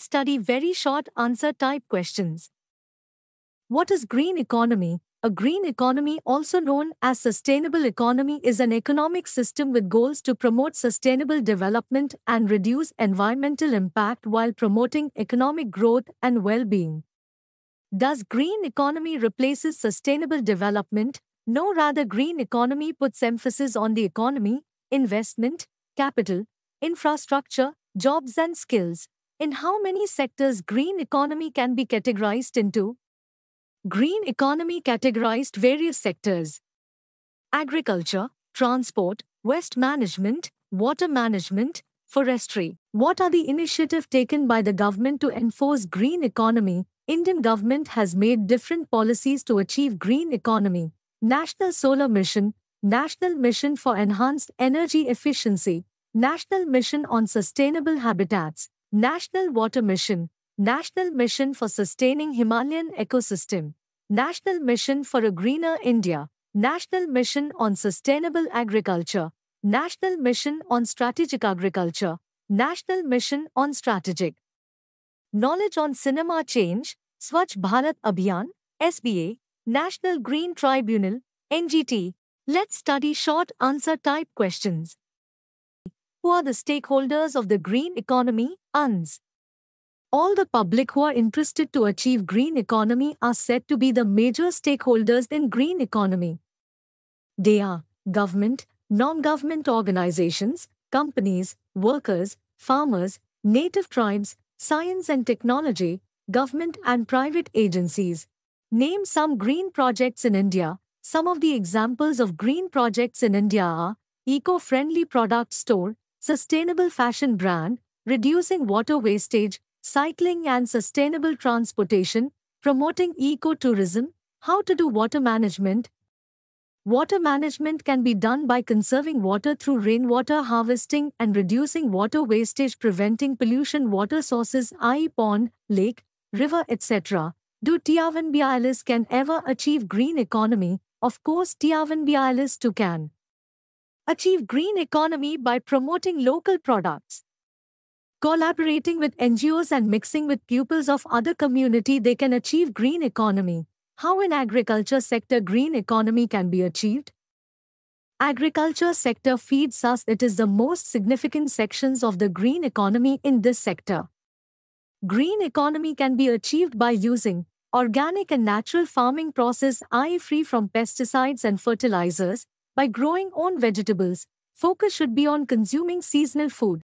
study very short answer type questions. What is green economy? A green economy, also known as sustainable economy, is an economic system with goals to promote sustainable development and reduce environmental impact while promoting economic growth and well-being. Does green economy replaces sustainable development? No, rather green economy puts emphasis on the economy, investment, capital, infrastructure, jobs and skills, in how many sectors green economy can be categorized into? Green economy categorized various sectors. Agriculture, transport, waste management, water management, forestry. What are the initiatives taken by the government to enforce green economy? Indian government has made different policies to achieve green economy. National Solar Mission, National Mission for Enhanced Energy Efficiency, National Mission on Sustainable Habitats, National Water Mission, National Mission for Sustaining Himalayan Ecosystem, National Mission for a Greener India, National Mission on Sustainable Agriculture, National Mission on Strategic Agriculture, National Mission on Strategic Knowledge on Cinema Change, Swachh Bharat Abhiyan, SBA, National Green Tribunal, NGT. Let's study short answer type questions who are the stakeholders of the green economy, UNS. All the public who are interested to achieve green economy are said to be the major stakeholders in green economy. They are government, non-government organizations, companies, workers, farmers, native tribes, science and technology, government and private agencies. Name some green projects in India. Some of the examples of green projects in India are Eco-Friendly Product Store, sustainable fashion brand, reducing water wastage, cycling and sustainable transportation, promoting ecotourism, how to do water management. Water management can be done by conserving water through rainwater harvesting and reducing water wastage, preventing pollution water sources, i.e., pond, lake, river, etc. Do Bialis can ever achieve green economy? Of course, Bialis too can. Achieve green economy by promoting local products. Collaborating with NGOs and mixing with pupils of other community they can achieve green economy. How in agriculture sector green economy can be achieved? Agriculture sector feeds us it is the most significant sections of the green economy in this sector. Green economy can be achieved by using organic and natural farming process i free from pesticides and fertilizers by growing own vegetables, focus should be on consuming seasonal food.